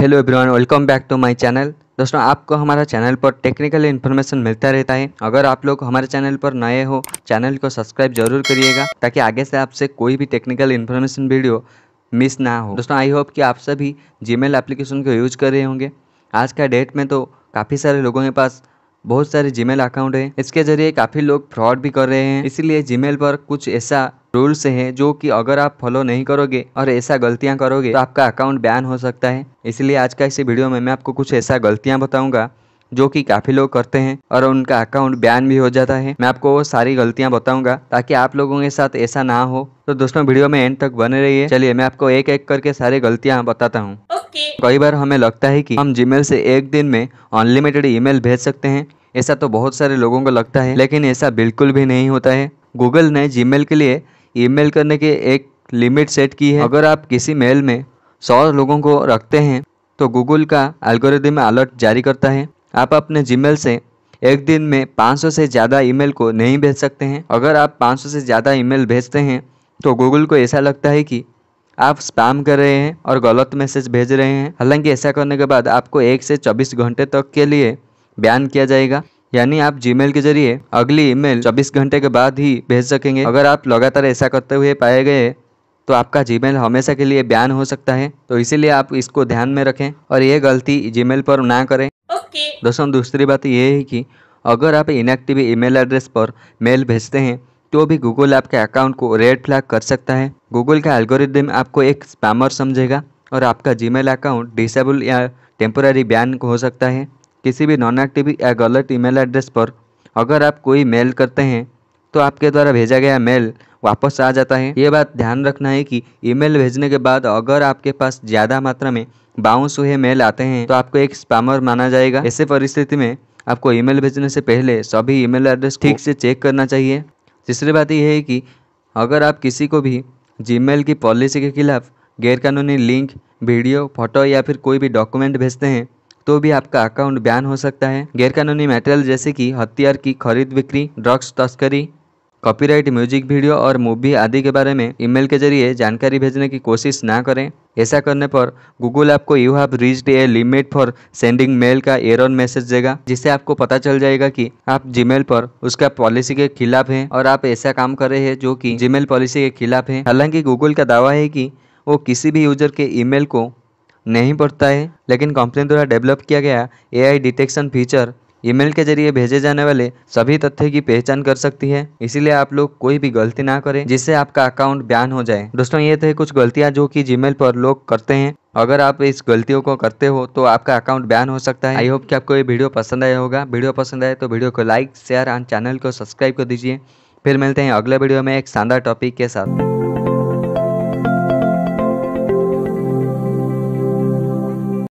Hello everyone welcome back to my channel दोस्तों आपको हमारा चैनल पर टेक्निकल इन्फॉर्मेशन मिलता रहता है अगर आप लोग हमारे चैनल पर नए हो चैनल को सब्सक्राइब जरूर करिएगा ताकि आगे से आपसे कोई भी टेक्निकल इन्फॉर्मेशन वीडियो मिस ना हो दोस्तों आई होप कि आप सभी जी मेल को यूज कर रहे होंगे आज का डेट में तो काफ़ी सारे लोगों के पास बहुत सारे जीमेल अकाउंट है इसके जरिए काफी लोग फ्रॉड भी कर रहे हैं इसीलिए जीमेल पर कुछ ऐसा रूल्स है जो कि अगर आप फॉलो नहीं करोगे और ऐसा गलतियां करोगे तो आपका अकाउंट बैन हो सकता है इसलिए आज का इस वीडियो में मैं आपको कुछ ऐसा गलतियां बताऊंगा जो कि काफ़ी लोग करते हैं और उनका अकाउंट बैन भी हो जाता है मैं आपको वो सारी गलतियां बताऊंगा ताकि आप लोगों के साथ ऐसा ना हो तो दोस्तों वीडियो में एंड तक बने रहिए चलिए मैं आपको एक एक करके सारी गलतियां बताता हूँ ओके कई बार हमें लगता है कि हम जीमेल से एक दिन में अनलिमिटेड ईमेल भेज सकते हैं ऐसा तो बहुत सारे लोगों को लगता है लेकिन ऐसा बिल्कुल भी नहीं होता है गूगल ने जीमेल के लिए ईमेल करने के एक लिमिट सेट की है अगर आप किसी मेल में सौ लोगों को रखते हैं तो गूगल का एल्गोरिदम अलर्ट जारी करता है आप अपने जीमेल से एक दिन में 500 से ज़्यादा ईमेल को नहीं भेज सकते हैं अगर आप 500 से ज़्यादा ईमेल भेजते हैं तो गूगल को ऐसा लगता है कि आप स्पैम कर रहे हैं और गलत मैसेज भेज रहे हैं हालांकि ऐसा करने के बाद आपको एक से चौबीस घंटे तक के लिए बैन किया जाएगा यानी आप जी के जरिए अगली ईमेल 24 घंटे के बाद ही भेज सकेंगे अगर आप लगातार ऐसा करते हुए पाए गए तो आपका जी हमेशा के लिए बैन हो सकता है तो इसीलिए आप इसको ध्यान में रखें और ये गलती जी पर ना करें okay. दोस्तों दूसरी बात ये है कि अगर आप इनएक्टिव ईमेल एड्रेस पर मेल भेजते हैं तो भी गूगल आपके अकाउंट को रेड फ्लैग कर सकता है गूगल का एल्गोरिदम आपको एक स्पैमर समझेगा और आपका जीमेल अकाउंट डिसेबल या टेम्पोरारी बैन हो सकता है किसी भी नॉन एक्टिव या गलत ईमेल एड्रेस पर अगर आप कोई मेल करते हैं तो आपके द्वारा भेजा गया मेल वापस आ जाता है ये बात ध्यान रखना है कि ईमेल भेजने के बाद अगर आपके पास ज़्यादा मात्रा में बाउंस हुए मेल आते हैं तो आपको एक स्पैमर माना जाएगा ऐसे परिस्थिति में आपको ईमेल भेजने से पहले सभी ईमेल एड्रेस ठीक से चेक करना चाहिए तीसरी बात यह है कि अगर आप किसी को भी जीमेल की पॉलिसी के खिलाफ गैरकानूनी लिंक वीडियो फोटो या फिर कोई भी डॉक्यूमेंट भेजते हैं तो भी आपका अकाउंट बैन हो सकता है गैरकानूनी मटेरियल जैसे कि हथियार की खरीद बिक्री ड्रग्स तस्करी कॉपीराइट म्यूजिक वीडियो और मूवी आदि के बारे में ईमेल के जरिए जानकारी भेजने की कोशिश ना करें ऐसा करने पर गूगल आपको you have reach a limit for sending mail का एरर मैसेज देगा जिससे आपको पता चल जाएगा कि आप जीमेल पर उसका पॉलिसी के खिलाफ हैं और आप ऐसा काम कर रहे हैं जो कि जीमेल पॉलिसी के खिलाफ है हालांकि गूगल का दावा है कि वो किसी भी यूजर के ईमेल को नहीं पढ़ता है लेकिन कंपनी द्वारा डेवलप किया गया एआई डिटेक्शन फीचर ईमेल के जरिए भेजे जाने वाले सभी तथ्य की पहचान कर सकती है इसीलिए आप लोग कोई भी गलती ना करें जिससे आपका अकाउंट बैन हो जाए दोस्तों ये थे कुछ गलतियां जो कि जीमेल पर लोग करते हैं अगर आप इस गलतियों को करते हो तो आपका अकाउंट बैन हो सकता है आई होप कि आपको ये वीडियो पसंद आया होगा वीडियो पसंद आए तो वीडियो को लाइक शेयर एंड चैनल को सब्सक्राइब कर दीजिए फिर मिलते हैं अगले वीडियो में एक शानदार टॉपिक के साथ